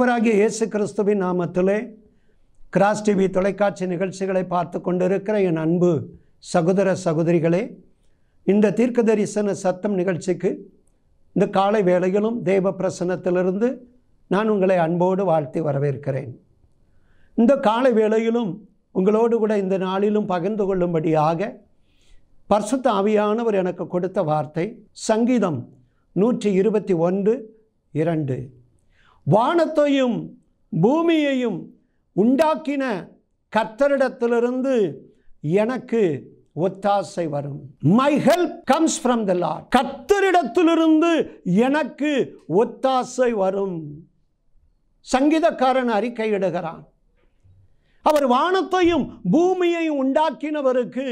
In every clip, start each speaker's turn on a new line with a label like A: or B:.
A: ஆண்டவராகிய இயேசு கிறிஸ்துவின் நாமத்திலே கிராஸ் டிவி தொலைக்காட்சி நிகழ்ச்சிகளை பார்த்து கொண்டிருக்கிற என் அன்பு சகோதர சகோதரிகளே இந்த தீர்க்க தரிசன சத்தம் நிகழ்ச்சிக்கு இந்த காலை வேளையிலும் தேவ பிரசனத்திலிருந்து நான் உங்களை அன்போடு வாழ்த்தி வரவேற்கிறேன் இந்த காலை வேளையிலும் உங்களோடு கூட இந்த நாளிலும் பகிர்ந்து கொள்ளும்படியாக பர்சுத்த ஆவியானவர் எனக்கு கொடுத்த வார்த்தை சங்கீதம் நூற்றி இருபத்தி ஒன்று இரண்டு வானத்தையும் பூமியையும் உண்டாக்கின கத்தரிடத்திலிருந்து எனக்கு ஒத்தாசை வரும் my help comes from the lord கத்தரிடத்திலிருந்து எனக்கு ஒத்தாசை வரும் சங்கீதக்காரன் அறிக்கையிடுகிறான் அவர் வானத்தையும் பூமியையும் உண்டாக்கினவருக்கு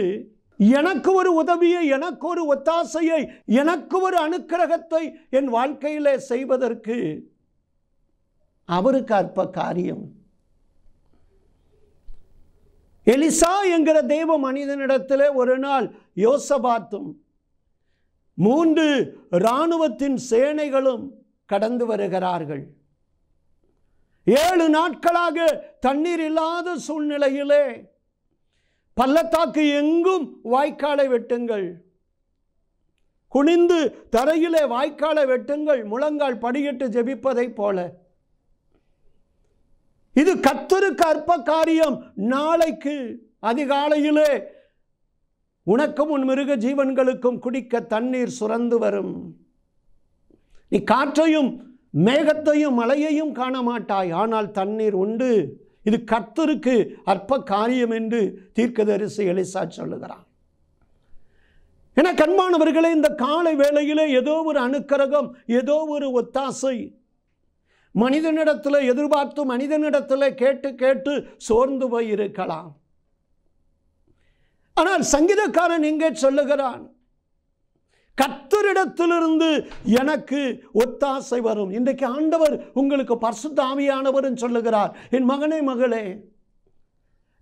A: எனக்கு ஒரு உதவியை எனக்கு ஒரு ஒத்தாசையை எனக்கு ஒரு அனுக்கிரகத்தை என் வாழ்க்கையிலே செய்வதற்கு அவருக்கு அற்ப காரியம் எலிசா என்கிற தெய்வ மனிதனிடத்தில் ஒரு நாள் யோசபாத்தும் மூன்று இராணுவத்தின் சேனைகளும் கடந்து வருகிறார்கள் ஏழு நாட்களாக தண்ணீர் இல்லாத சூழ்நிலையிலே பள்ளத்தாக்கு எங்கும் வாய்க்காலை வெட்டுங்கள் குனிந்து தரையிலே வாய்க்காலை வெட்டுங்கள் முழங்கால் படியிட்டு ஜெபிப்பதைப் போல இது கத்தருக்கு அற்ப காரியம் நாளைக்கு அதிகாலையிலே உனக்கும் உன் மிருக ஜீவன்களுக்கும் குடிக்க தண்ணீர் சுரந்து வரும் நீ காற்றையும் மேகத்தையும் மலையையும் காண மாட்டாய் ஆனால் தண்ணீர் உண்டு இது கர்த்தருக்கு அற்ப காரியம் என்று தீர்க்கதரிசி எலிசா சொல்லுகிறான் என கண்மாணவர்களே இந்த காலை வேளையிலே ஏதோ ஒரு அணுக்கரகம் ஏதோ ஒரு ஒத்தாசை மனிதனிடத்தில் எதிர்பார்த்து மனிதனிடத்தில் கேட்டு கேட்டு சோர்ந்து போயிருக்கலாம் ஆனால் சங்கீதக்காரன் இங்கே சொல்லுகிறான் கத்தரிடத்திலிருந்து எனக்கு ஒத்தாசை வரும் இன்றைக்கு ஆண்டவர் உங்களுக்கு பர்சு தாமியானவர் சொல்லுகிறார் என் மகனே மகளே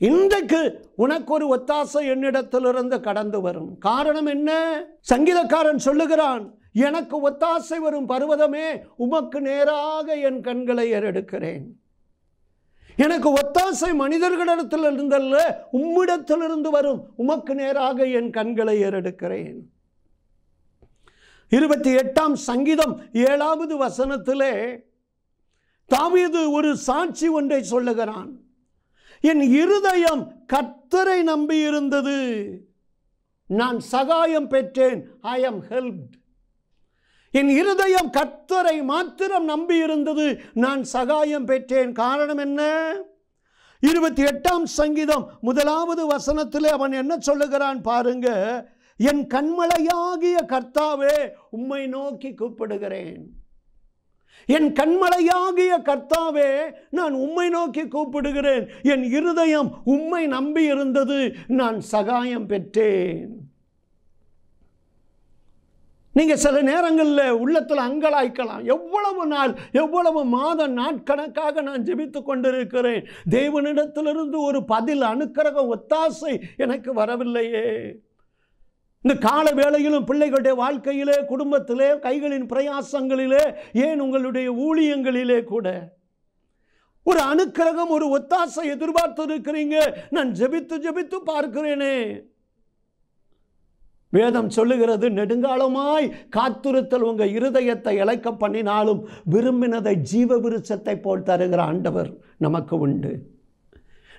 A: இன்றைக்கு உனக்கு ஒரு ஒத்தாசை என்னிடத்திலிருந்து கடந்து வரும் காரணம் என்ன சங்கீதக்காரன் சொல்லுகிறான் எனக்கு ஒத்தாசை வரும் பர்வதமே உமக்கு நேராக என் கண்களை ஏறெடுக்கிறேன் எனக்கு ஒத்தாசை மனிதர்களிடத்தில் இருந்தல்ல உம்மிடத்திலிருந்து வரும் உமக்கு நேராக என் கண்களை ஏறெடுக்கிறேன் இருபத்தி எட்டாம் சங்கீதம் ஏழாவது வசனத்திலே தாவீது ஒரு சாட்சி ஒன்றை சொல்லுகிறான் என் இருதயம் கத்தரை நம்பி இருந்தது நான் சகாயம் பெற்றேன் ஐ எம் ஹெல்ப்ட் என் இருதயம் கர்த்தரை மாத்திரம் நம்பி இருந்தது நான் சகாயம் பெற்றேன் காரணம் என்ன இருபத்தி எட்டாம் சங்கீதம் முதலாவது வசனத்தில் அவன் என்ன சொல்லுகிறான் பாருங்க என் கண்மலையாகிய கர்த்தாவே உம்மை நோக்கி கூப்பிடுகிறேன் என் கண்மலையாகிய கர்த்தாவே நான் உம்மை நோக்கி கூப்பிடுகிறேன் என் இருதயம் உம்மை நம்பி இருந்தது நான் சகாயம் பெற்றேன் நீங்கள் சில நேரங்களில் உள்ளத்தில் அங்கலாய்க்கலாம் எவ்வளவு நாள் எவ்வளவு மாத நாட்கணக்காக நான் ஜெபித்து கொண்டிருக்கிறேன் தேவனிடத்திலிருந்து ஒரு பதில் அணுக்கிறக ஒத்தாசை எனக்கு வரவில்லையே இந்த கால வேளையிலும் பிள்ளைகளுடைய வாழ்க்கையிலே குடும்பத்திலே கைகளின் பிரயாசங்களிலே ஏன் உங்களுடைய ஊழியங்களிலே கூட ஒரு அணுக்கரகம் ஒரு ஒத்தாசை எதிர்பார்த்து இருக்கிறீங்க நான் ஜெபித்து ஜெபித்து பார்க்கிறேனே வேதம் சொல்லுகிறது நெடுங்காலமாய் காத்துருத்தல் உங்கள் இருதயத்தை இழைக்க பண்ணினாலும் விரும்பினதை ஜீவ விருச்சத்தை போல் தருகிற ஆண்டவர் நமக்கு உண்டு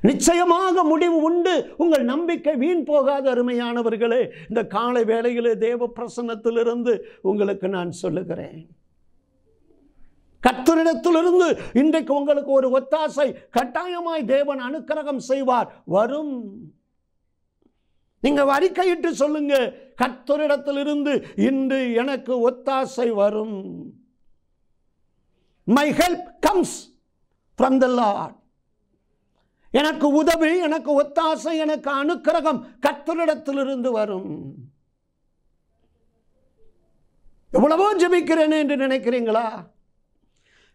A: நிச்சயமாக முடிவு உண்டு உங்கள் நம்பிக்கை வீண் போகாத அருமையானவர்களே இந்த காலை வேளையிலே தேவ பிரசன்னத்திலிருந்து உங்களுக்கு நான் சொல்லுகிறேன் கத்தரிடத்திலிருந்து இன்றைக்கு உங்களுக்கு ஒரு ஒத்தாசை கட்டாயமாய் தேவன் அனுக்கிரகம் செய்வார் வரும் நீங்கள் அறிக்கையிட்டு சொல்லுங்கள் கத்தரிடத்திலிருந்து இன்று எனக்கு ஒத்தாசை வரும் my help comes from the lord எனக்கு உதவி எனக்கு ஒத்தாசை எனக்கு அனுக்கிரகம் கத்தரிடத்திலிருந்து வரும் எவ்வளவோ ஜபிக்கிறேனே என்று நினைக்கிறீங்களா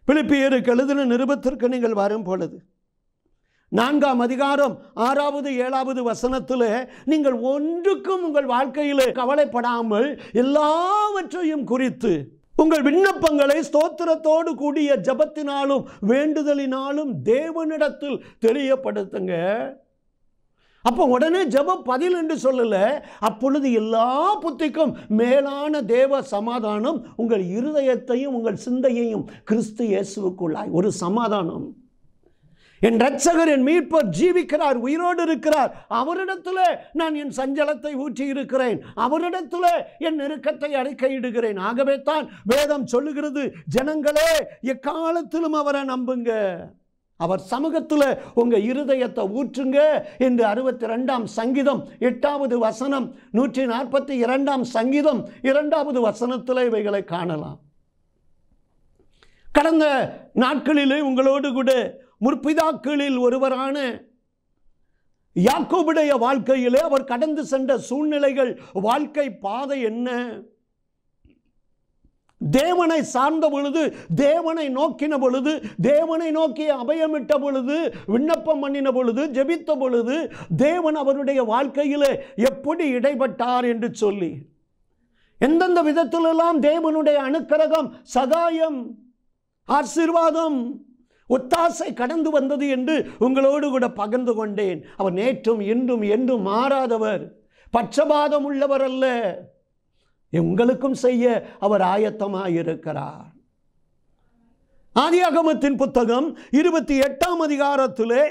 A: பிளிப்பியருக்கு எழுதின நிருபத்திற்கு நீங்கள் வரும் பொழுது நான்காம் அதிகாரம் ஆறாவது ஏழாவது வசனத்தில் நீங்கள் ஒன்றுக்கும் உங்கள் வாழ்க்கையில் கவலைப்படாமல் எல்லாவற்றையும் குறித்து உங்கள் விண்ணப்பங்களை ஸ்தோத்திரத்தோடு கூடிய ஜபத்தினாலும் வேண்டுதலினாலும் தேவனிடத்தில் தெரியப்படுத்துங்க அப்போ உடனே ஜபம் பதில் என்று சொல்லலை அப்பொழுது எல்லா புத்திக்கும் மேலான தேவ சமாதானம் உங்கள் இருதயத்தையும் உங்கள் சிந்தையையும் கிறிஸ்து இயேசுக்குள்ளாய் ஒரு சமாதானம் என் ரட்சகர் என் மீட்பர் ஜீவிக்கிறார் உயிரோடு இருக்கிறார் அவரிடத்துல நான் என் சஞ்சலத்தை ஊற்றி இருக்கிறேன் அவரிடத்துல என் நெருக்கத்தை அறிக்கையிடுகிறேன் ஆகவே தான் வேதம் சொல்லுகிறது ஜனங்களே எக்காலத்திலும் அவரை நம்புங்க அவர் சமூகத்தில் உங்கள் இருதயத்தை ஊற்றுங்க என்று அறுபத்தி ரெண்டாம் சங்கீதம் எட்டாவது வசனம் நூற்றி நாற்பத்தி இரண்டாம் சங்கீதம் இரண்டாவது வசனத்தில் இவைகளை காணலாம் கடந்த நாட்களிலே உங்களோடு கூட முற்பிதாக்களில் ஒருவரான யாக்கோபுடைய வாழ்க்கையிலே அவர் கடந்து சென்ற சூழ்நிலைகள் வாழ்க்கை பாதை என்ன தேவனை சார்ந்த பொழுது தேவனை நோக்கின பொழுது தேவனை நோக்கி அபயமிட்ட பொழுது விண்ணப்பம் பண்ணின பொழுது ஜெபித்த பொழுது தேவன் அவருடைய வாழ்க்கையிலே எப்படி இடைப்பட்டார் என்று சொல்லி எந்தெந்த விதத்திலெல்லாம் தேவனுடைய அனுக்கிரகம் சகாயம் ஆசீர்வாதம் ஒத்தாசை கடந்து வந்தது என்று உங்களோடு கூட பகிர்ந்து கொண்டேன் அவர் நேற்றும் இன்றும் என்றும் மாறாதவர் பட்சபாதம் உள்ளவர் அல்ல எங்களுக்கும் செய்ய அவர் ஆயத்தமாக இருக்கிறார் ஆதியாகமத்தின் புத்தகம் இருபத்தி எட்டாம் அதிகாரத்திலே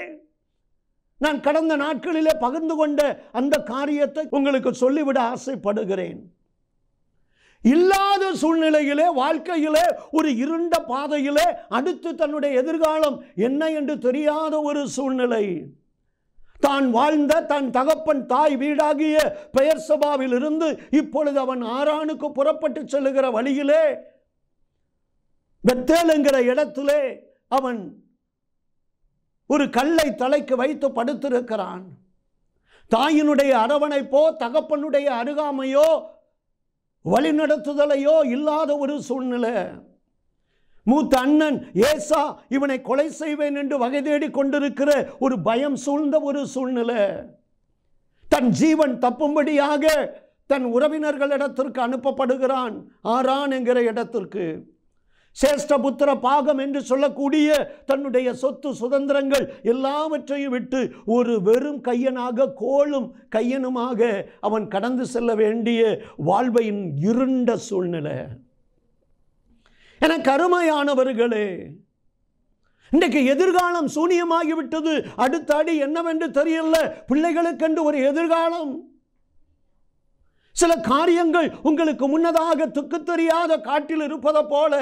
A: நான் கடந்த நாட்களிலே பகிர்ந்து கொண்ட அந்த காரியத்தை உங்களுக்கு சொல்லிவிட ஆசைப்படுகிறேன் இல்லாத சூழ்நிலையிலே வாழ்க்கையிலே ஒரு இருண்ட பாதையிலே அடுத்து தன்னுடைய எதிர்காலம் என்ன என்று தெரியாத ஒரு சூழ்நிலை தான் வாழ்ந்த தன் தகப்பன் தாய் வீடாகிய பெயர் சபாவில் இருந்து இப்பொழுது அவன் ஆறானுக்கு புறப்பட்டு செல்லுகிற வழியிலே வெத்தேலுங்கிற இடத்திலே அவன் ஒரு கல்லை தலைக்கு வைத்து படுத்திருக்கிறான் தாயினுடைய அரவணைப்போ தகப்பனுடைய அருகாமையோ வழிநடத்துதலையோ இல்லாத ஒரு சூழ்நிலை மூத்த அண்ணன் ஏசா இவனை கொலை செய்வேன் என்று வகை தேடி கொண்டிருக்கிற ஒரு பயம் சூழ்ந்த ஒரு சூழ்நிலை தன் ஜீவன் தப்பும்படியாக தன் உறவினர்களிடத்திற்கு அனுப்பப்படுகிறான் ஆரான் என்கிற இடத்திற்கு சேஷ்டபுத்திர பாகம் என்று சொல்லக்கூடிய தன்னுடைய சொத்து சுதந்திரங்கள் எல்லாவற்றையும் விட்டு ஒரு வெறும் கையனாக கோளும் கையனுமாக அவன் கடந்து செல்ல வேண்டிய வாழ்வையின் இருண்ட சூழ்நிலை என கருமையானவர்களே இன்றைக்கு எதிர்காலம் சூனியமாகிவிட்டது அடுத்த அடி என்னவென்று தெரியல பிள்ளைகளுக்கென்று ஒரு எதிர்காலம் சில காரியங்கள் உங்களுக்கு முன்னதாக துக்கு தெரியாத காட்டில் இருப்பதை போல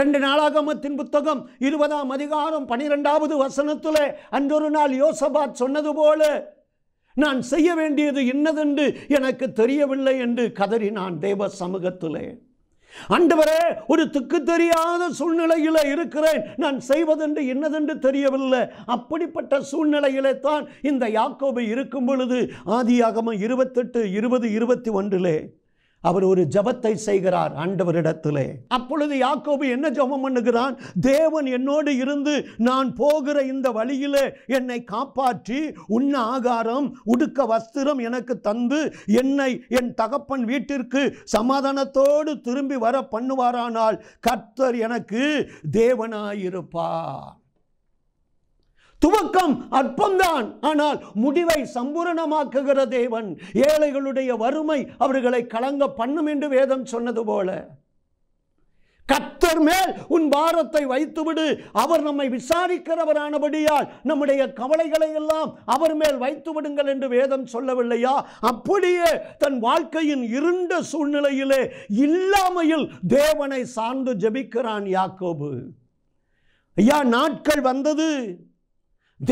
A: ரெண்டு நாளாகமத்தின் புத்தகம் இருபதாம் அதிகாரம் பனிரெண்டாவது வசனத்தில் அன்றொரு நாள் யோசபாத் சொன்னது போல நான் செய்ய வேண்டியது இன்னதென்று எனக்கு தெரியவில்லை என்று கதறி நான் தேவ சமூகத்திலே அன்றுவரே ஒரு துக்கு தெரியாத சூழ்நிலையில் இருக்கிறேன் நான் செய்வதென்று இன்னதென்று தெரியவில்லை அப்படிப்பட்ட சூழ்நிலையிலே தான் இந்த யாக்கோபை இருக்கும் பொழுது ஆதியாகம இருபத்தெட்டு இருபது இருபத்தி ஒன்றிலே அவர் ஒரு ஜபத்தை செய்கிறார் ஆண்டவரிடத்திலே அப்பொழுது யாக்கோபு என்ன ஜபம் பண்ணுகிறான் தேவன் என்னோடு இருந்து நான் போகிற இந்த வழியிலே என்னை காப்பாற்றி உண்ண ஆகாரம் உடுக்க வஸ்திரம் எனக்கு தந்து என்னை என் தகப்பன் வீட்டிற்கு சமாதானத்தோடு திரும்பி வர பண்ணுவாரானால் கர்த்தர் எனக்கு தேவனாயிருப்பார் துவக்கம் அற்பம்தான் ஆனால் முடிவை சம்பூரணமாக்குகிற தேவன் ஏழைகளுடைய வறுமை அவர்களை கலங்க பண்ணும் என்று வேதம் சொன்னது போல கத்தர் மேல் உன் பாரத்தை வைத்துவிடு அவர் நம்மை விசாரிக்கிறவரானபடியால் நம்முடைய கவலைகளை எல்லாம் அவர் மேல் வைத்து விடுங்கள் என்று வேதம் சொல்லவில்லையா அப்படியே தன் வாழ்க்கையின் இருண்ட சூழ்நிலையிலே இல்லாமையில் தேவனை சார்ந்து ஜபிக்கிறான் யாக்கோபு ஐயா நாட்கள் வந்தது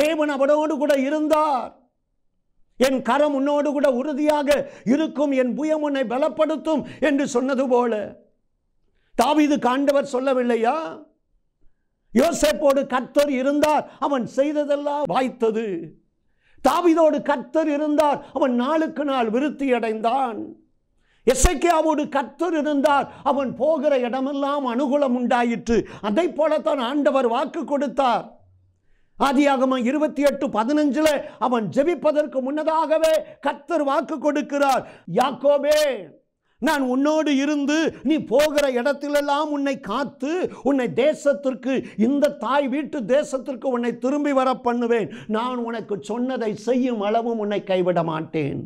A: தேவன் அவனோடு கூட இருந்தார் என் கரம் உன்னோடு கூட உறுதியாக இருக்கும் என் புயம் உன்னை பலப்படுத்தும் என்று சொன்னது போல தாவிது காண்டவர் சொல்லவில்லையா யோசேப்போடு கர்த்தர் இருந்தார் அவன் செய்ததெல்லாம் வாய்த்தது தாவிதோடு கர்த்தர் இருந்தார் அவன் நாளுக்கு நாள் விருத்தி அடைந்தான் எசைக்கியாவோடு கர்த்தர் இருந்தார் அவன் போகிற இடமெல்லாம் அனுகூலம் உண்டாயிற்று அதை போலத்தான் ஆண்டவர் வாக்கு கொடுத்தார் ஆதியாகமம் இருபத்தி எட்டு பதினஞ்சில் அவன் ஜெபிப்பதற்கு முன்னதாகவே கத்தர் வாக்கு கொடுக்கிறார் யாக்கோபே நான் உன்னோடு இருந்து நீ போகிற இடத்திலெல்லாம் உன்னை காத்து உன்னை தேசத்திற்கு இந்த தாய் வீட்டு தேசத்திற்கு உன்னை திரும்பி வர பண்ணுவேன் நான் உனக்கு சொன்னதை செய்யும் அளவும் உன்னை கைவிட மாட்டேன்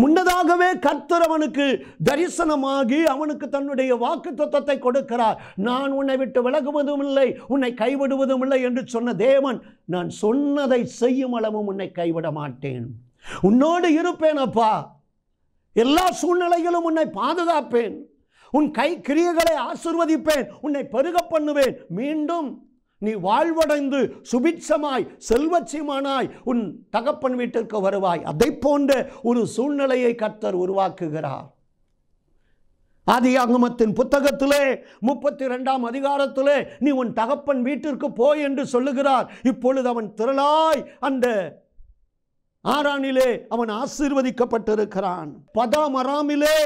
A: முன்னதாகவே கர்த்தர் அவனுக்கு தரிசனமாகி அவனுக்கு தன்னுடைய வாக்கு தத்துவத்தை கொடுக்கிறார் நான் உன்னை விட்டு விலகுவதும் இல்லை உன்னை கைவிடுவதும் இல்லை என்று சொன்ன தேவன் நான் சொன்னதை செய்யும் அளவும் உன்னை கைவிட மாட்டேன் உன்னோடு இருப்பேன் அப்பா எல்லா சூழ்நிலைகளும் உன்னை பாதுகாப்பேன் உன் கை கிரியர்களை ஆசிர்வதிப்பேன் உன்னை பெருக பண்ணுவேன் மீண்டும் நீ வாழ்வடைந்து சுபிட்சமாய் செல்வச்சியமானாய் உன் தகப்பன் வீட்டிற்கு வருவாய் அதை போன்ற ஒரு சூழ்நிலையை கர்த்தர் உருவாக்குகிறார் ஆதியாகமத்தின் புத்தகத்திலே முப்பத்தி ரெண்டாம் அதிகாரத்திலே நீ உன் தகப்பன் வீட்டிற்கு போய் என்று சொல்லுகிறார் இப்பொழுது அவன் திரளாய் அந்த ஆரானிலே அவன் ஆசீர்வதிக்கப்பட்டிருக்கிறான் பதாமராமிலே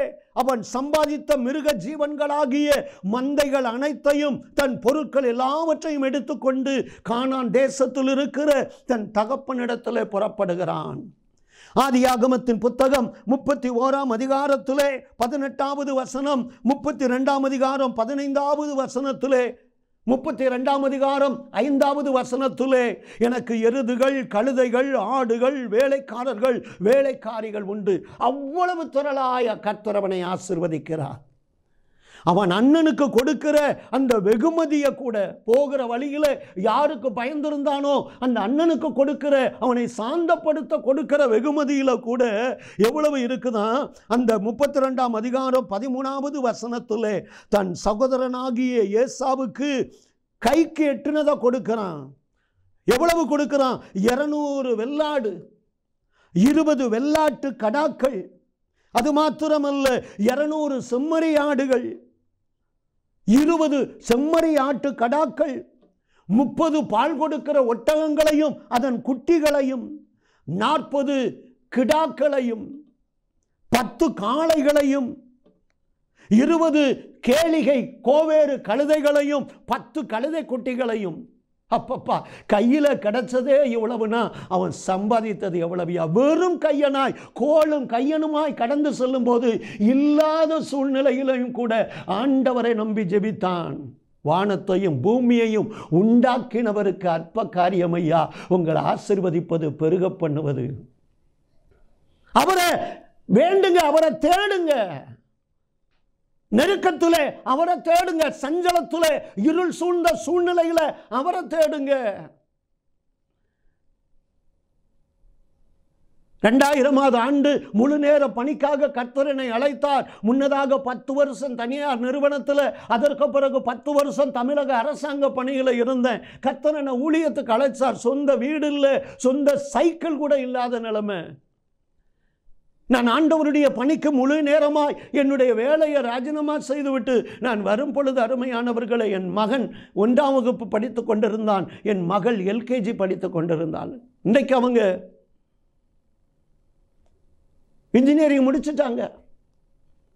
A: அவன் சம்பாதித்த மிருக ஜீவன்களாகிய மந்தைகள் அனைத்தையும் தன் பொருட்கள் எல்லாவற்றையும் எடுத்துக்கொண்டு காணான் தேசத்தில் இருக்கிற தன் தகப்பனிடத்தில் புறப்படுகிறான் ஆதியாகமத்தின் புத்தகம் முப்பத்தி ஓராம் அதிகாரத்திலே பதினெட்டாவது வசனம் முப்பத்தி ரெண்டாம் அதிகாரம் பதினைந்தாவது வசனத்திலே முப்பத்தி ரெண்டாம் அதிகாரம் ஐந்தாவது வசனத்திலே எனக்கு எருதுகள் கழுதைகள் ஆடுகள் வேலைக்காரர்கள் வேலைக்காரிகள் உண்டு அவ்வளவு திரளாய கர்த்தரவனை ஆசிர்வதிக்கிறார் அவன் அண்ணனுக்கு கொடுக்கிற அந்த வெகுமதியை கூட போகிற வழியில் யாருக்கு பயந்திருந்தானோ அந்த அண்ணனுக்கு கொடுக்கிற அவனை சாந்தப்படுத்த கொடுக்கிற வெகுமதியில் கூட எவ்வளவு இருக்குதான் அந்த முப்பத்தி ரெண்டாம் அதிகாரம் பதிமூணாவது வசனத்தில் தன் சகோதரனாகிய ஏசாவுக்கு கைக்கு எட்டுனதை கொடுக்கிறான் எவ்வளவு கொடுக்கிறான் இரநூறு வெள்ளாடு இருபது வெள்ளாட்டு கடாக்கள் அது மாத்திரமல்ல இரநூறு செம்மறி ஆடுகள் இருபது செம்மறி ஆட்டு கடாக்கள் முப்பது பால் கொடுக்கிற ஒட்டகங்களையும் அதன் குட்டிகளையும் நாற்பது கிடாக்களையும் பத்து காளைகளையும் இருபது கேளிகை கோவேறு கழுதைகளையும் பத்து கழுதை குட்டிகளையும் அப்பப்பா கையில் கிடைச்சதே எவ்வளவுனா அவன் சம்பாதித்தது எவ்வளவையா வெறும் கையனாய் கோளும் கையனுமாய் கடந்து செல்லும்போது இல்லாத சூழ்நிலையிலையும் கூட ஆண்டவரை நம்பி ஜெபித்தான் வானத்தையும் பூமியையும் உண்டாக்கினவருக்கு அற்ப காரியமையா உங்களை ஆசிர்வதிப்பது பெருக பண்ணுவது அவரை வேண்டுங்க அவரை தேடுங்க நெருக்கத்திலே அவரை தேடுங்க சஞ்சலத்திலே இருள் சூழ்ந்த சூழ்நிலையில அவரை தேடுங்க ரெண்டாயிரமாவது ஆண்டு முழு நேர பணிக்காக கர்த்தரனை அழைத்தார் முன்னதாக பத்து வருஷம் தனியார் நிறுவனத்தில் அதற்கு பிறகு பத்து வருஷம் தமிழக அரசாங்க பணியில் இருந்தேன் கர்த்தரனை ஊழியத்துக்கு அழைச்சார் சொந்த வீடு இல்லை சொந்த சைக்கிள் கூட இல்லாத நிலைமை நான் ஆண்டவருடைய பணிக்கு முழு நேரமாய் என்னுடைய வேலையை ராஜினாமா செய்துவிட்டு நான் வரும் பொழுது அருமையானவர்களை என் மகன் ஒன்றாம் வகுப்பு படித்து கொண்டிருந்தான் என் மகள் எல்கேஜி படித்து கொண்டிருந்தாள் இன்றைக்கு அவங்க இன்ஜினியரிங் முடிச்சுட்டாங்க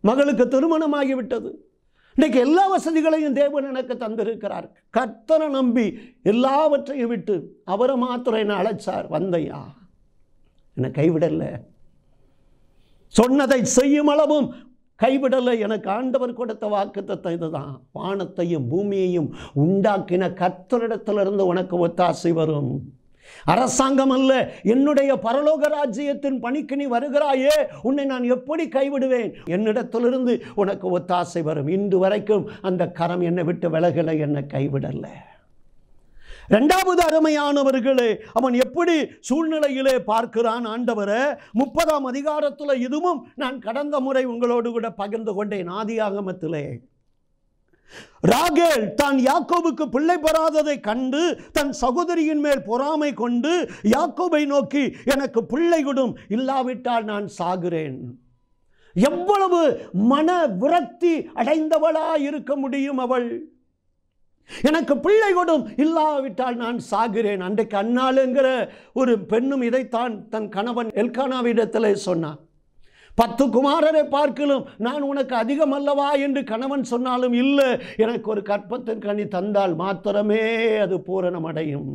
A: மகளுக்கு திருமணமாகிவிட்டது இன்றைக்கு எல்லா வசதிகளையும் தேவன் எனக்கு தந்திருக்கிறார் கர்த்தரை நம்பி எல்லாவற்றையும் விட்டு அவரை மாத்திரம் என்னை அழைச்சார் வந்தையா என்னை கைவிடலை சொன்னதை செய்யும் அளவும் கைவிடலை எனக்கு ஆண்டவர் கொடுத்த வாக்குத்தத்தை இதுதான் வானத்தையும் பூமியையும் உண்டாக்கின கத்தரிடத்திலிருந்து உனக்கு ஒத்தாசை வரும் அரசாங்கம் அல்ல என்னுடைய பரலோக ராஜ்யத்தின் பணிக்கு நீ வருகிறாயே உன்னை நான் எப்படி கைவிடுவேன் என்னிடத்திலிருந்து உனக்கு ஒத்தாசை வரும் இன்று வரைக்கும் அந்த கரம் என்னை விட்டு விலகலை என்னை கைவிடலை ரெண்டாவது அருமையானவர்களே அவன் எப்படி சூழ்நிலையிலே பார்க்கிறான் ஆண்டவரை முப்பதாம் அதிகாரத்தில் இதுவும் நான் கடந்த முறை உங்களோடு கூட பகிர்ந்து கொண்டேன் ஆதியாகமத்திலே ராகேல் தான் யாக்கோபுக்கு பிள்ளை பெறாததை கண்டு தன் சகோதரியின் மேல் பொறாமை கொண்டு யாக்கோபை நோக்கி எனக்கு பிள்ளை கொடும் இல்லாவிட்டால் நான் சாகிறேன் எவ்வளவு மன விரக்தி அடைந்தவளா இருக்க முடியும் அவள் எனக்கு பிள்ளைகளும் இல்லாவிட்டால் நான் சாகிறேன் அன்றைக்கு அண்ணாளுங்கிற ஒரு பெண்ணும் இதைத்தான் தன் கணவன் எல்கானாவிடத்தில் சொன்னான் பத்து குமாரரை பார்க்கலும் நான் உனக்கு அதிகம் அல்லவா என்று கணவன் சொன்னாலும் இல்லை எனக்கு ஒரு கற்பத்தின் கனி தந்தால் மாத்திரமே அது பூரணமடையும்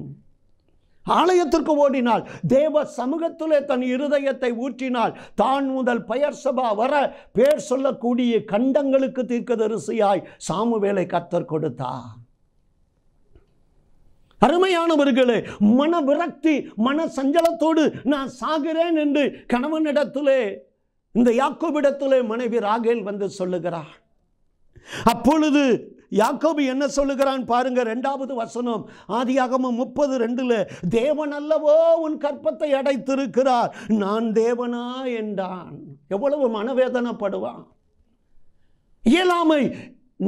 A: ஆலயத்திற்கு ஓடினால் தேவ சமூகத்திலே தன் இருதயத்தை ஊற்றினால் தான் முதல் பெயர் சபா வர பேர் சொல்லக்கூடிய கண்டங்களுக்கு தீர்க்கதரிசியாய் சாமுவேலை கத்தர் கொடுத்தான் அருமையானவர்களே மன விரக்தி மன சஞ்சலத்தோடு நான் சாகிறேன் என்று கணவனிடத்திலே இந்த யாக்கோபிடத்திலே மனைவி ராகேல் வந்து சொல்லுகிறார் அப்பொழுது யாக்கோபி என்ன சொல்லுகிறான் பாருங்க ரெண்டாவது வசனம் ஆதியாகமம் முப்பது ரெண்டுல தேவன் அல்லவோ உன் கற்பத்தை அடைத்திருக்கிறார் நான் தேவனா என்றான் எவ்வளவு மனவேதனைப்படுவான் இயலாமை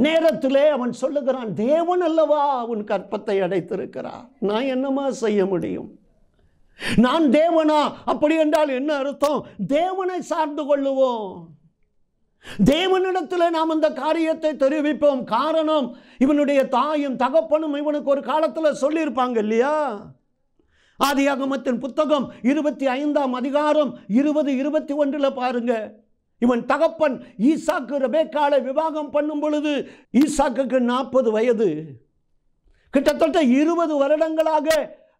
A: நேரத்திலே அவன் சொல்லுகிறான் தேவன் அல்லவா உன் கற்பத்தை அடைத்திருக்கிறார் நான் என்னமா செய்ய முடியும் நான் தேவனா அப்படி என்றால் என்ன அர்த்தம் தேவனை சார்ந்து கொள்ளுவோம் தேவனிடத்தில் நாம் இந்த காரியத்தை தெரிவிப்போம் காரணம் இவனுடைய தாயும் தகப்பனும் இவனுக்கு ஒரு காலத்தில் சொல்லியிருப்பாங்க இல்லையா ஆதியாகமத்தின் புத்தகம் இருபத்தி ஐந்தாம் அதிகாரம் இருபது இருபத்தி ஒன்றில் பாருங்கள் இவன் தகப்பன் ஈசாக்கு ரபேக்காலை விவாகம் பண்ணும் பொழுது ஈசாக்குக்கு நாற்பது வயது கிட்டத்தட்ட இருபது வருடங்களாக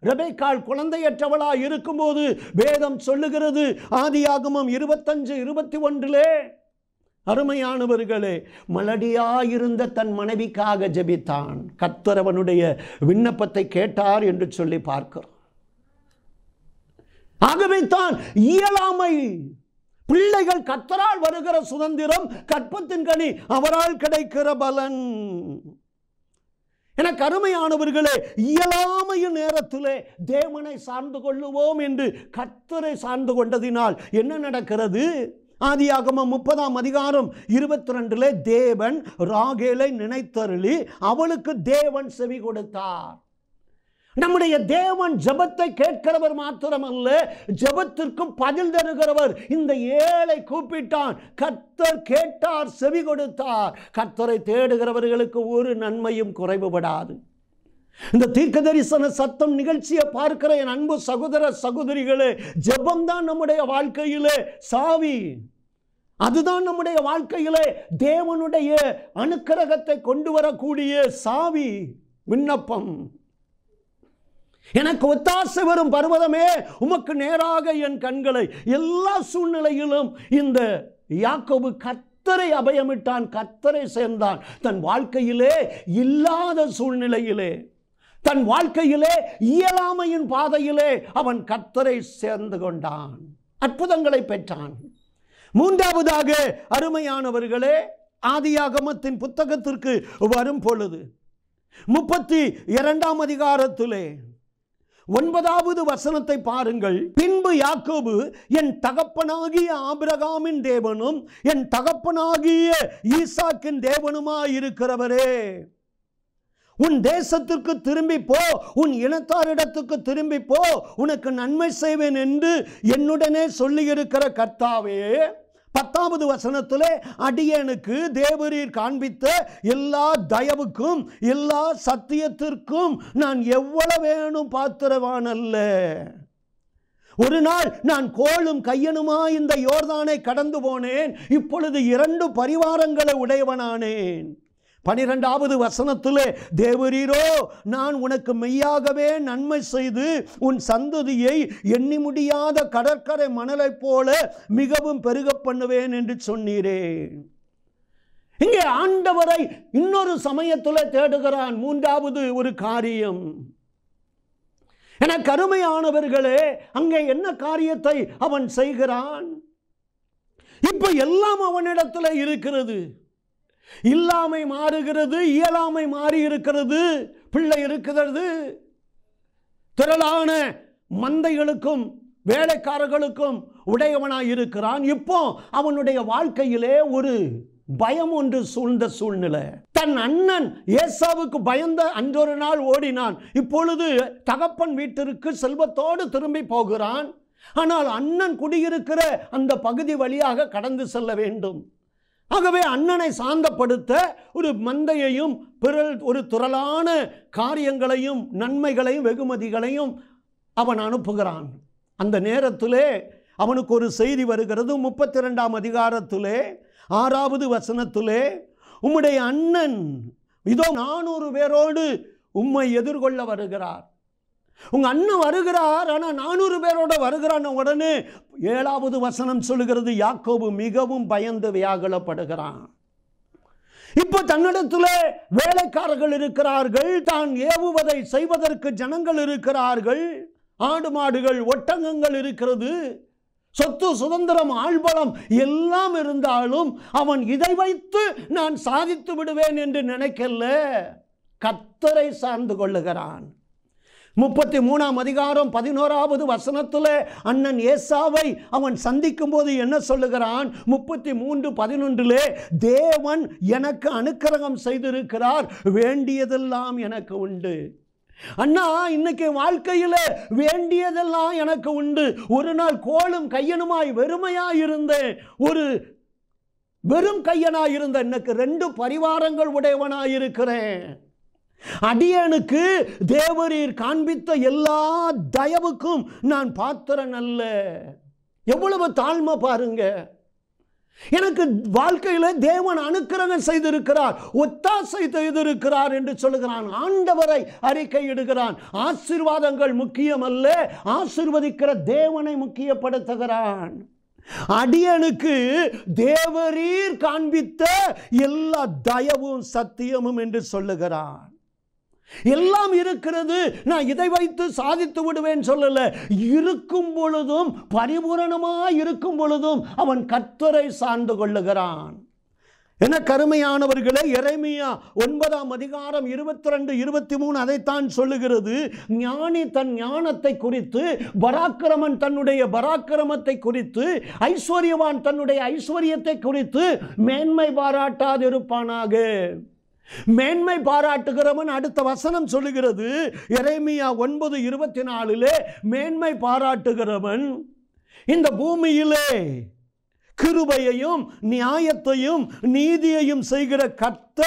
A: ரபேக்கால் குழந்தையற்றவளாக இருக்கும்போது வேதம் சொல்லுகிறது ஆதியாகமம் இருபத்தஞ்சு இருபத்தி ஒன்றிலே அருமையானவர்களே மலடியாயிருந்த தன் மனைவிக்காக ஜெபித்தான் கத்தரவனுடைய விண்ணப்பத்தை கேட்டார் என்று சொல்லி பார்க்கிறோம் ஆகவே தான் இயலாமை பிள்ளைகள் கத்தரால் வருகிற சுதந்திரம் கற்பத்தின் கனி அவரால் கிடைக்கிற பலன் என கருமையானவர்களே இயலாமைய நேரத்திலே தேவனை சார்ந்து கொள்ளுவோம் என்று கத்தரை சார்ந்து கொண்டதினால் என்ன நடக்கிறது ஆதியாகமம் முப்பதாம் அதிகாரம் இருபத்தி ரெண்டுல தேவன் ராகேலை நினைத்தருளி அவளுக்கு தேவன் செவி கொடுத்தார் நம்முடைய தேவன் ஜபத்தை கேட்கிறவர் மாத்திரமல்ல ஜபத்திற்கும் பதில் தருகிறவர் இந்த ஏழை கூப்பிட்டான் கர்த்தர் கேட்டார் செவி கொடுத்தார் கர்த்தரை தேடுகிறவர்களுக்கு ஒரு நன்மையும் குறைவுபடாது இந்த தீர்க்க தரிசன சத்தம் நிகழ்ச்சியை பார்க்கிற என் அன்பு சகோதர சகோதரிகளே ஜபம்தான் நம்முடைய வாழ்க்கையிலே சாவி அதுதான் நம்முடைய வாழ்க்கையிலே தேவனுடைய அனுக்கிரகத்தை கொண்டு வரக்கூடிய சாவி விண்ணப்பம் எனக்கு ஒத்தாசை வரும் பர்வதமே உமக்கு நேராக என் கண்களை எல்லா சூழ்நிலையிலும் இந்த யாக்கோபு கத்தரை அபயமிட்டான் கத்தரை சேர்ந்தான் தன் வாழ்க்கையிலே இல்லாத சூழ்நிலையிலே தன் வாழ்க்கையிலே இயலாமையின் பாதையிலே அவன் கத்தரை சேர்ந்து கொண்டான் அற்புதங்களை பெற்றான் மூன்றாவதாக அருமையானவர்களே ஆதியாகமத்தின் புத்தகத்திற்கு வரும் பொழுது முப்பத்தி இரண்டாம் அதிகாரத்திலே ஒன்பதாவது வசனத்தை பாருங்கள் பின்பு யாக்கோபு என் தகப்பனாகிய ஆபிரகாமின் தேவனும் என் தகப்பனாகிய ஈசாக்கின் இருக்கிறவரே உன் தேசத்திற்கு திரும்பி போ உன் இனத்தாரிடத்துக்கு திரும்பி போ உனக்கு நன்மை செய்வேன் என்று என்னுடனே சொல்லியிருக்கிற கர்த்தாவே பத்தாவது வசனத்தில் அடியனுக்கு தேவரீர் காண்பித்த எல்லா தயவுக்கும் எல்லா சத்தியத்திற்கும் நான் எவ்வளவு வேணும் பாத்திரவானல்ல ஒரு நாள் நான் கோளும் கையனுமா இந்த யோர்தானை கடந்து போனேன் இப்பொழுது இரண்டு பரிவாரங்களை உடையவனானேன் பனிரெண்டாவது வசனத்திலே தேவரீரோ நான் உனக்கு மெய்யாகவே நன்மை செய்து உன் சந்ததியை எண்ணி முடியாத கடற்கரை மணலைப் போல மிகவும் பெருக பண்ணுவேன் என்று சொன்னீரே இங்கே ஆண்டவரை இன்னொரு சமயத்தில் தேடுகிறான் மூன்றாவது ஒரு காரியம் என கருமையானவர்களே அங்கே என்ன காரியத்தை அவன் செய்கிறான் இப்ப எல்லாம் அவனிடத்தில் இருக்கிறது இல்லாமை மாறுகிறது இயலாமை மாறி இருக்கிறது பிள்ளை இருக்கிறது திரளான மந்தைகளுக்கும் வேலைக்காரர்களுக்கும் உடையவனாய் இருக்கிறான் இப்போ அவனுடைய வாழ்க்கையிலே ஒரு பயம் ஒன்று சூழ்ந்த சூழ்நிலை தன் அண்ணன் ஏசாவுக்கு பயந்த அன்றொரு நாள் ஓடினான் இப்பொழுது தகப்பன் வீட்டிற்கு செல்வத்தோடு திரும்பி போகிறான் ஆனால் அண்ணன் குடியிருக்கிற அந்த பகுதி வழியாக கடந்து செல்ல வேண்டும் ஆகவே அண்ணனை சாந்தப்படுத்த ஒரு மந்தையையும் பிறல் ஒரு துரளான காரியங்களையும் நன்மைகளையும் வெகுமதிகளையும் அவன் அனுப்புகிறான் அந்த நேரத்திலே அவனுக்கு ஒரு செய்தி வருகிறது முப்பத்தி ரெண்டாம் அதிகாரத்திலே ஆறாவது வசனத்திலே உம்முடைய அண்ணன் இதோ நானூறு பேரோடு உம்மை எதிர்கொள்ள வருகிறார் உங்கள் அண்ணன் வருகிறார் ஆனால் நானூறு பேரோட வருகிறான் உடனே ஏழாவது வசனம் சொல்லுகிறது யாக்கோபு மிகவும் பயந்து வியாகுலப்படுகிறான் இப்போ தன்னிடத்தில் வேலைக்காரர்கள் இருக்கிறார்கள் தான் ஏவுவதை செய்வதற்கு ஜனங்கள் இருக்கிறார்கள் ஆடு மாடுகள் ஒட்டகங்கள் இருக்கிறது சொத்து சுதந்திரம் ஆழ்பலம் எல்லாம் இருந்தாலும் அவன் இதை வைத்து நான் சாதித்து விடுவேன் என்று நினைக்கல கத்தரை சார்ந்து கொள்ளுகிறான் முப்பத்தி மூணாம் அதிகாரம் பதினோராவது வசனத்தில் அண்ணன் ஏசாவை அவன் சந்திக்கும் போது என்ன சொல்லுகிறான் முப்பத்தி மூன்று பதினொன்றிலே தேவன் எனக்கு அனுக்கிரகம் செய்திருக்கிறார் வேண்டியதெல்லாம் எனக்கு உண்டு அண்ணா இன்னைக்கு வாழ்க்கையில் வேண்டியதெல்லாம் எனக்கு உண்டு ஒரு நாள் கோலும் கையனுமாய் வெறுமையாக இருந்தேன் ஒரு வெறும் கையனாயிருந்த இருந்த இன்னைக்கு ரெண்டு பரிவாரங்கள் உடையவனாயிருக்கிறேன் இருக்கிறேன் அடியனுக்கு தேவரீர் காண்பித்த எல்லா தயவுக்கும் நான் பாத்திரன் அல்ல எவ்வளவு தாழ்மை பாருங்க எனக்கு வாழ்க்கையில் தேவன் அனுக்கிரகம் செய்திருக்கிறார் ஒத்தாசை செய்திருக்கிறார் என்று சொல்லுகிறான் ஆண்டவரை அறிக்கை இடுகிறான் ஆசிர்வாதங்கள் முக்கியமல்ல ஆசிர்வதிக்கிற தேவனை முக்கியப்படுத்துகிறான் அடியனுக்கு தேவரீர் காண்பித்த எல்லா தயவும் சத்தியமும் என்று சொல்லுகிறான் எல்லாம் இருக்கிறது நான் இதை வைத்து சாதித்து விடுவேன் சொல்லல இருக்கும் பொழுதும் பரிபூரணமாக இருக்கும் பொழுதும் அவன் கத்தரை சார்ந்து கொள்ளுகிறான் என கருமையானவர்களே இறைமையா ஒன்பதாம் அதிகாரம் இருபத்தி ரெண்டு இருபத்தி மூணு அதைத்தான் சொல்லுகிறது ஞானி தன் ஞானத்தை குறித்து பராக்கிரமன் தன்னுடைய பராக்கிரமத்தை குறித்து ஐஸ்வர்யவான் தன்னுடைய ஐஸ்வர்யத்தை குறித்து மேன்மை பாராட்டாதிருப்பானாக மேன்மை பாராட்டுகிறவன் அடுத்த வசனம் சொல்லுகிறது இறைமையா ஒன்பது இருபத்தி நாலிலே மேன்மை பாராட்டுகிறவன் இந்த பூமியிலே கிருபையையும் நியாயத்தையும் நீதியையும் செய்கிற கர்த்த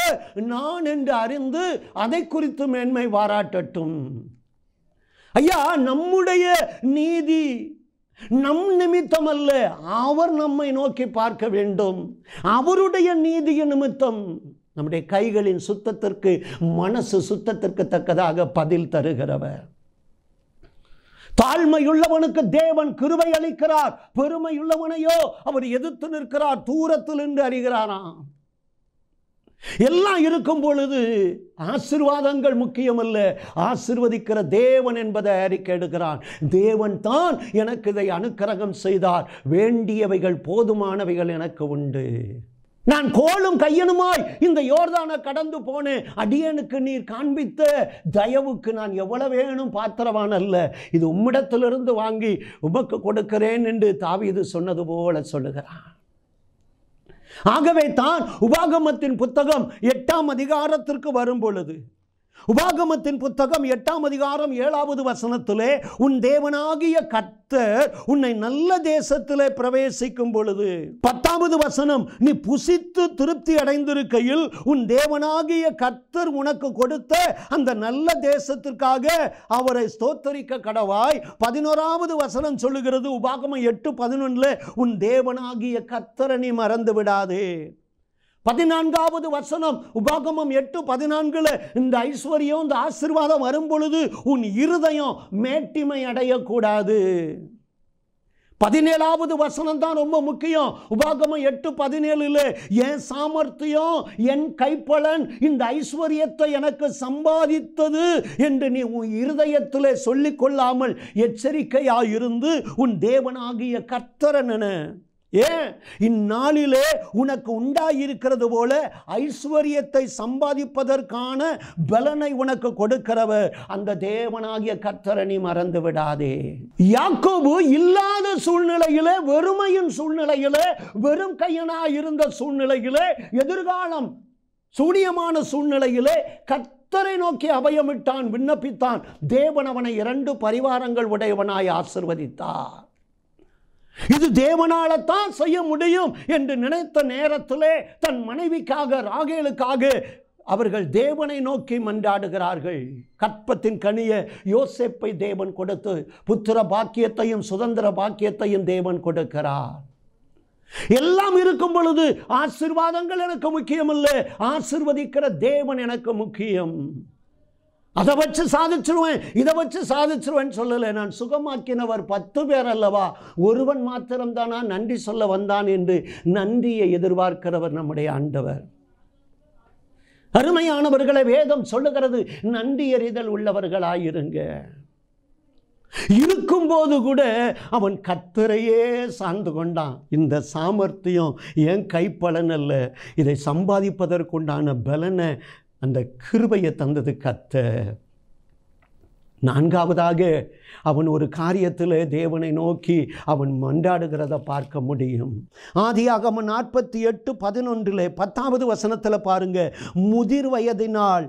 A: நான் என்று அறிந்து அதை குறித்து மேன்மை பாராட்டட்டும் ஐயா நம்முடைய நீதி நம் நிமித்தம் அல்ல அவர் நம்மை நோக்கி பார்க்க வேண்டும் அவருடைய நீதிய நிமித்தம் நம்முடைய கைகளின் சுத்தத்திற்கு மனசு சுத்தத்திற்கு தக்கதாக பதில் தருகிறவர் தாழ்மையுள்ளவனுக்கு தேவன் கிருவை அளிக்கிறார் பெருமையுள்ளவனையோ அவர் எதிர்த்து நிற்கிறார் தூரத்தில் நின்று அறிகிறாராம் எல்லாம் இருக்கும் பொழுது ஆசிர்வாதங்கள் முக்கியமல்ல ஆசிர்வதிக்கிற தேவன் என்பதை அறிக்கை எடுக்கிறான் தேவன் தான் எனக்கு இதை அனுக்கிரகம் செய்தார் வேண்டியவைகள் போதுமானவைகள் எனக்கு உண்டு நான் கோலும் கையனுமாய் இந்த யோர்தான கடந்து போனேன் அடியனுக்கு நீர் காண்பித்த தயவுக்கு நான் எவ்வளவு வேணும் பாத்திரவான் அல்ல இது உம்மிடத்திலிருந்து வாங்கி உமக்கு கொடுக்கிறேன் என்று தாவிது சொன்னது போல சொல்லுகிறான் ஆகவே தான் உபாகமத்தின் புத்தகம் எட்டாம் அதிகாரத்திற்கு வரும் பொழுது உபாகமத்தின் புத்தகம் எட்டாம் அதிகாரம் ஏழாவது வசனத்திலே உன் தேவனாகிய கத்தர் உன்னை நல்ல தேசத்திலே பிரவேசிக்கும் பொழுது பத்தாவது வசனம் நீ புசித்து திருப்தி அடைந்திருக்கையில் உன் தேவனாகிய கத்தர் உனக்கு கொடுத்த அந்த நல்ல தேசத்திற்காக அவரை ஸ்தோத்தரிக்க கடவாய் பதினோராவது வசனம் சொல்லுகிறது உபாகமம் எட்டு பதினொன்றில் உன் தேவனாகிய கத்தரை நீ மறந்து விடாதே பதினான்காவது வசனம் உபாகமம் எட்டு பதினான்குல இந்த ஐஸ்வர்யம் இந்த ஆசிர்வாதம் வரும்பொழுது உன் இருதயம் மேட்டிமை அடையக்கூடாது பதினேழாவது வசனம் தான் ரொம்ப முக்கியம் உபாகமம் எட்டு பதினேழுல என் சாமர்த்தியம் என் கைப்பலன் இந்த ஐஸ்வர்யத்தை எனக்கு சம்பாதித்தது என்று நீ உன் இருதயத்தில் சொல்லிக்கொள்ளாமல் எச்சரிக்கையாயிருந்து உன் தேவனாகிய கர்த்தரன் ஏன் இந்நாளிலே உனக்கு உண்டாயிருக்கிறது போல ஐஸ்வர்யத்தை சம்பாதிப்பதற்கான பலனை உனக்கு கொடுக்கிறவர் அந்த தேவனாகிய கர்த்தரை நீ மறந்து விடாதே யாக்கோபு இல்லாத சூழ்நிலையில வெறுமையின் சூழ்நிலையில வெறும் கையனா இருந்த சூழ்நிலையில எதிர்காலம் சூனியமான சூழ்நிலையிலே கர்த்தரை நோக்கி அபயமிட்டான் விண்ணப்பித்தான் தேவன் அவனை இரண்டு பரிவாரங்கள் உடையவனாய் ஆசிர்வதித்தார் இது தேவனால தான் செய்ய முடியும் என்று நினைத்த நேரத்திலே தன் மனைவிக்காக ராகேலுக்காக அவர்கள் தேவனை நோக்கி மன்றாடுகிறார்கள் கற்பத்தின் கனிய யோசேப்பை தேவன் கொடுத்து புத்திர பாக்கியத்தையும் சுதந்திர பாக்கியத்தையும் தேவன் கொடுக்கிறார் எல்லாம் இருக்கும் பொழுது ஆசிர்வாதங்கள் எனக்கு முக்கியமில்லை ஆசிர்வதிக்கிற தேவன் எனக்கு முக்கியம் அதை வச்சு சாதிச்சிருவேன் இதை வச்சு சாதிச்சிருவேன் சொல்லலை நான் சுகமாக்கினவர் பத்து பேர் அல்லவா ஒருவன் மாத்திரம்தானா நன்றி சொல்ல வந்தான் என்று நன்றியை எதிர்பார்க்கிறவர் நம்முடைய ஆண்டவர் அருமையானவர்களை வேதம் சொல்லுகிறது நன்றி எறிதல் உள்ளவர்களாயிருங்க இருக்கும்போது கூட அவன் கத்தரையே சார்ந்து கொண்டான் இந்த சாமர்த்தியம் என் கைப்பலன் அல்ல இதை சம்பாதிப்பதற்குண்டான பலனை அந்த கிருபையை தந்தது கத்த நான்காவதாக அவன் ஒரு காரியத்தில் தேவனை நோக்கி அவன் மண்டாடுகிறத பார்க்க முடியும் ஆதியாக அவன் நாற்பத்தி எட்டு பதினொன்றில் பத்தாவது வசனத்தில் பாருங்க முதிர் வயதினால்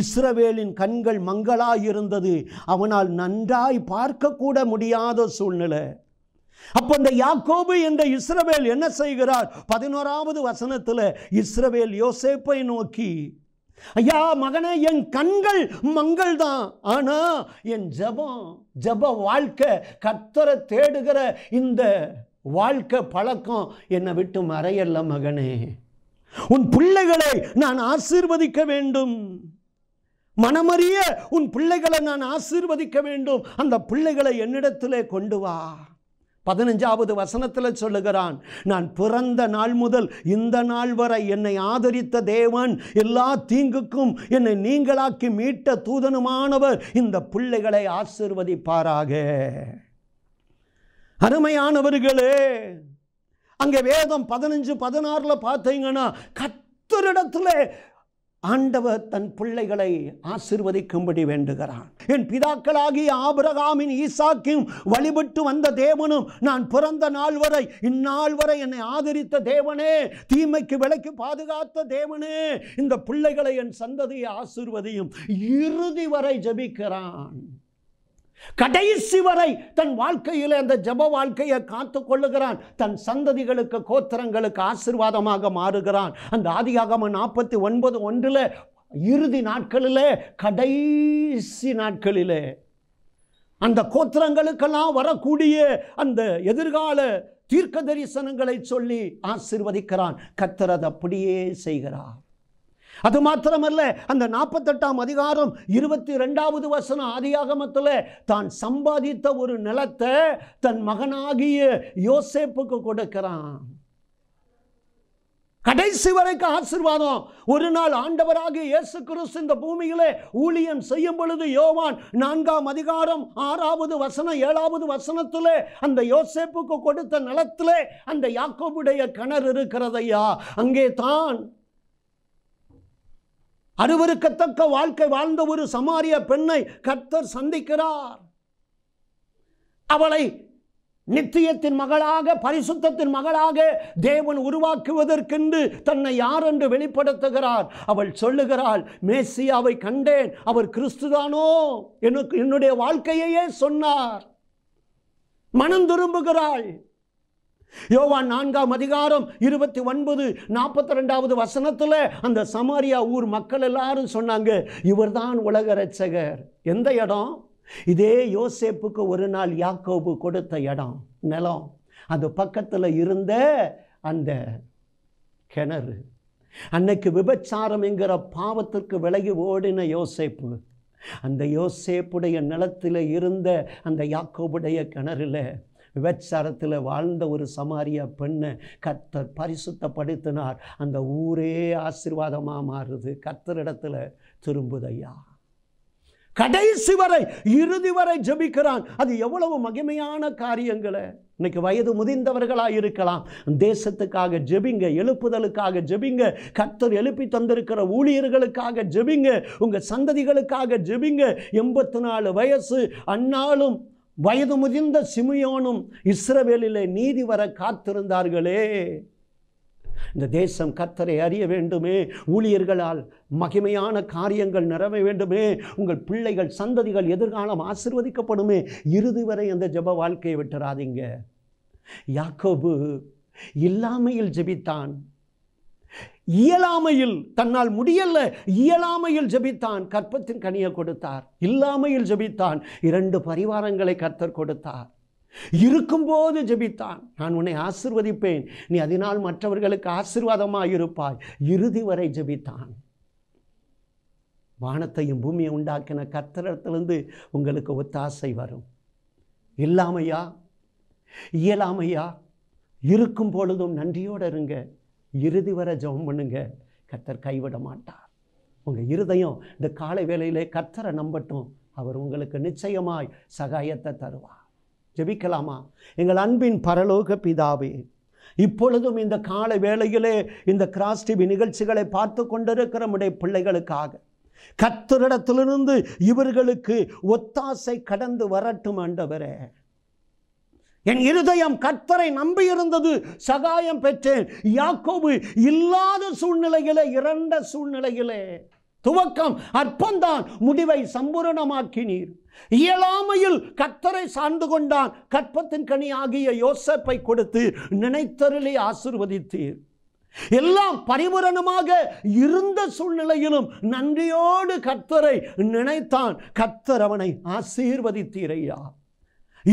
A: இஸ்ரவேலின் கண்கள் மங்களாயிருந்தது அவனால் நன்றாய் பார்க்கக்கூட முடியாத சூழ்நிலை அப்போ இந்த யாக்கோபு என்ற இஸ்ரவேல் என்ன செய்கிறார் பதினோராவது வசனத்தில் இஸ்ரவேல் யோசேப்பை நோக்கி ஐயா மகனே என் கண்கள் மங்கள் தான் ஆனால் என் ஜபம் ஜப வாழ்க்கை கத்தரை தேடுகிற இந்த வாழ்க்கை பழக்கம் என்னை விட்டு மறையல்ல மகனே உன் பிள்ளைகளை நான் ஆசீர்வதிக்க வேண்டும் மனமறிய உன் பிள்ளைகளை நான் ஆசீர்வதிக்க வேண்டும் அந்த பிள்ளைகளை என்னிடத்திலே கொண்டு வா பதினஞ்சாவது வசனத்தில் சொல்லுகிறான் நான் பிறந்த நாள் முதல் இந்த நாள் வரை என்னை ஆதரித்த தேவன் எல்லா தீங்குக்கும் என்னை நீங்களாக்கி மீட்ட தூதனுமானவர் இந்த பிள்ளைகளை ஆசிர்வதிப்பாராக அருமையானவர்களே அங்கே வேதம் பதினஞ்சு பதினாறில் பார்த்தீங்கன்னா கத்தரிடத்துல ஆண்டவர் தன் பிள்ளைகளை ஆசிர்வதிக்கும்படி வேண்டுகிறான் என் பிதாக்களாகிய ஆபரகாமின் ஈசாக்கியும் வழிபட்டு வந்த தேவனும் நான் பிறந்த நாள் வரை இந்நாள் வரை என்னை ஆதரித்த தேவனே தீமைக்கு விலைக்கு பாதுகாத்த தேவனே இந்த பிள்ளைகளை என் சந்ததியை ஆசிர்வதியும் இறுதி வரை ஜபிக்கிறான் கடைசி வரை தன் வாழ்க்கையில் அந்த ஜப வாழ்க்கையை காத்து கொள்ளுகிறான் தன் சந்ததிகளுக்கு கோத்திரங்களுக்கு ஆசிர்வாதமாக மாறுகிறான் அந்த ஆதியாகம நாற்பத்தி ஒன்பது ஒன்றில் இறுதி நாட்களில் கடைசி நாட்களில் அந்த கோத்திரங்களுக்கெல்லாம் வரக்கூடிய அந்த எதிர்கால தீர்க்க தரிசனங்களை சொல்லி ஆசிர்வதிக்கிறான் கத்தரது அப்படியே செய்கிறார் அது மாத்திரமல்ல அந்த நாற்பத்தெட்டாம் அதிகாரம் இருபத்தி ரெண்டாவது வசனம் ஆதியாகமத்தில் தான் சம்பாதித்த ஒரு நிலத்தை தன் மகனாகிய யோசேப்புக்கு கொடுக்கிறான் கடைசி வரைக்கும் ஆசிர்வாதம் ஒரு நாள் ஆண்டவராக இயேசு கிறிஸ்து இந்த பூமியிலே ஊழியம் செய்யும் பொழுது யோவான் நான்காம் அதிகாரம் ஆறாவது வசனம் ஏழாவது வசனத்திலே அந்த யோசேப்புக்கு கொடுத்த நிலத்திலே அந்த யாக்கோபுடைய கிணறு இருக்கிறதையா அங்கே தான் அருவருக்கத்தக்க வாழ்க்கை வாழ்ந்த ஒரு சமாரிய பெண்ணை கர்த்தர் சந்திக்கிறார் அவளை நித்தியத்தின் மகளாக பரிசுத்தத்தின் மகளாக தேவன் உருவாக்குவதற்கென்று தன்னை யார் என்று வெளிப்படுத்துகிறார் அவள் சொல்லுகிறாள் மேசியாவை கண்டேன் அவர் கிறிஸ்துதானோ எனக்கு என்னுடைய வாழ்க்கையையே சொன்னார் மனம் திரும்புகிறாள் யோவான் நான்காம் அதிகாரம் இருபத்தி ஒன்பது நாற்பத்தி ரெண்டாவது வசனத்தில் அந்த சமாரியா ஊர் மக்கள் எல்லாரும் சொன்னாங்க இவர்தான் உலக ரட்சகர் எந்த இடம் இதே யோசேப்புக்கு ஒரு நாள் யாக்கோபு கொடுத்த இடம் நிலம் அது பக்கத்தில் இருந்த அந்த கிணறு அன்னைக்கு விபச்சாரம் என்கிற பாவத்திற்கு விலகி ஓடின யோசேப்பு அந்த யோசேப்புடைய நிலத்தில் இருந்த அந்த யாக்கோபுடைய கிணறுல விபச்சாரத்தில் வாழ்ந்த ஒரு சமாரிய பெண்ணை கத்தர் பரிசுத்தப்படுத்தினார் அந்த ஊரே ஆசீர்வாதமாக மாறுது கத்தரிடத்தில் திரும்புதையா கடைசி வரை இறுதி வரை ஜபிக்கிறான் அது எவ்வளவு மகிமையான காரியங்களை இன்னைக்கு வயது முதிர்ந்தவர்களாக இருக்கலாம் தேசத்துக்காக ஜெபிங்க எழுப்புதலுக்காக ஜெபிங்க கத்தர் எழுப்பி தந்திருக்கிற ஊழியர்களுக்காக ஜெபிங்க உங்கள் சந்ததிகளுக்காக ஜெபிங்க எண்பத்தி நாலு வயசு அன்னாலும் வயது முதிர்ந்த சிமியோனும் இஸ்ரவேலிலே நீதி வர காத்திருந்தார்களே இந்த தேசம் கத்தரை அறிய வேண்டுமே ஊழியர்களால் மகிமையான காரியங்கள் நிறவ வேண்டுமே உங்கள் பிள்ளைகள் சந்ததிகள் எதிர்காலம் ஆசிர்வதிக்கப்படுமே இறுதி வரை அந்த ஜப வாழ்க்கையை விட்டுறாதீங்க யாக்கோபு இல்லாமையில் ஜெபித்தான் இயலாமையில் தன்னால் முடியல இயலாமையில் ஜபித்தான் கற்பத்தின் கனியை கொடுத்தார் இல்லாமையில் ஜபித்தான் இரண்டு பரிவாரங்களை கர்த்தர் கொடுத்தார் இருக்கும்போது ஜபித்தான் நான் உன்னை ஆசிர்வதிப்பேன் நீ அதனால் மற்றவர்களுக்கு ஆசிர்வாதமாக இருப்பாய் இறுதி வரை ஜபித்தான் வானத்தையும் பூமியை உண்டாக்கின கத்திரத்திலிருந்து உங்களுக்கு ஒத்தாசை வரும் இல்லாமையா இயலாமையா இருக்கும் பொழுதும் நன்றியோடு இருங்க இறுதி வர ஜெபம் பண்ணுங்க கத்தர் கைவிட மாட்டார் உங்கள் இருதயம் இந்த காலை வேலையிலே கத்தரை நம்பட்டும் அவர் உங்களுக்கு நிச்சயமாய் சகாயத்தை தருவார் ஜெபிக்கலாமா எங்கள் அன்பின் பரலோக பிதாவே இப்பொழுதும் இந்த காலை வேளையிலே இந்த கிராஸ் டிவி நிகழ்ச்சிகளை பார்த்து கொண்டிருக்கிற உடைய பிள்ளைகளுக்காக கத்தரிடத்திலிருந்து இவர்களுக்கு ஒத்தாசை கடந்து வரட்டும் ஆண்டவரே என் இருதயம் கர்த்தரை நம்பியிருந்தது சகாயம் பெற்றேன் யாக்கோபு இல்லாத சூழ்நிலைகளே இரண்ட சூழ்நிலைகளே துவக்கம் அற்பந்தான் முடிவை சம்பூரணமாக்கினீர் இயலாமையில் கத்தரை சார்ந்து கொண்டான் கற்பத்தின் கனி ஆகிய யோசப்பை கொடுத்து நினைத்தருளை ஆசிர்வதித்தீர் எல்லாம் பரிபூரணமாக இருந்த சூழ்நிலையிலும் நன்றியோடு கத்தரை நினைத்தான் கத்தர் அவனை ஆசீர்வதித்தீரையா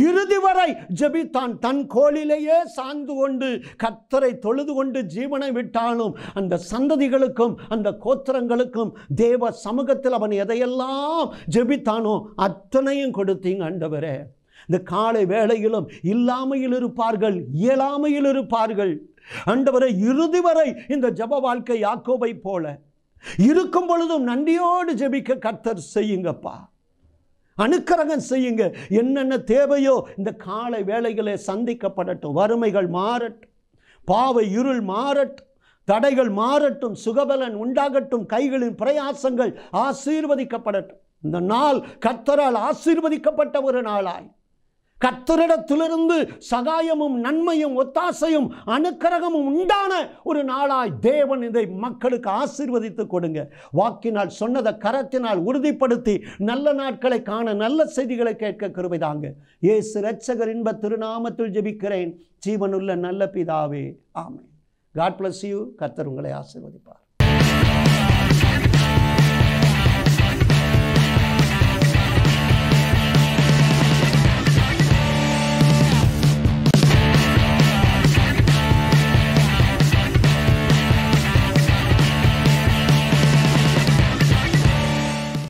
A: இறுதி வரை ஜபித்தான் தன் கோலிலேயே சார்ந்து கொண்டு கத்தரை தொழுது கொண்டு ஜீவனை விட்டாலும் அந்த சந்ததிகளுக்கும் அந்த கோத்திரங்களுக்கும் தேவ சமூகத்தில் அவன் எதையெல்லாம் ஜபித்தானோ அத்தனையும் கொடுத்தீங்க ஆண்டவரே இந்த காலை வேளையிலும் இல்லாமையில் இருப்பார்கள் இயலாமையில் இருப்பார்கள் ஆண்டவரை இறுதி வரை இந்த ஜப வாழ்க்கை யாக்கோவை போல இருக்கும் பொழுதும் நன்றியோடு ஜெபிக்க கத்தர் செய்யுங்கப்பா அனுக்கரகம் செய்யுங்க என்னென்ன தேவையோ இந்த காலை வேலைகளை சந்திக்கப்படட்டும் வறுமைகள் மாறட்டும் பாவை இருள் மாறட்டும் தடைகள் மாறட்டும் சுகபலன் உண்டாகட்டும் கைகளின் பிரயாசங்கள் ஆசீர்வதிக்கப்படட்டும் இந்த நாள் கத்தரால் ஆசீர்வதிக்கப்பட்ட ஒரு நாளாய் கத்தரிடத்திலிருந்து சகாயமும் நன்மையும் ஒத்தாசையும் அணுக்கரகமும் உண்டான ஒரு நாளாய் தேவன் இதை மக்களுக்கு ஆசீர்வதித்து கொடுங்க வாக்கினால் சொன்னதை கரத்தினால் உறுதிப்படுத்தி நல்ல நாட்களை காண நல்ல செய்திகளை கேட்க கருவைதாங்க ஏசு ரட்சகர் இன்ப திருநாமத்தில் ஜெபிக்கிறேன் ஜீவனுள்ள நல்ல பிதாவே ஆமை காட் பிளஸ் யூ கத்தர் உங்களை ஆசீர்வதிப்பார்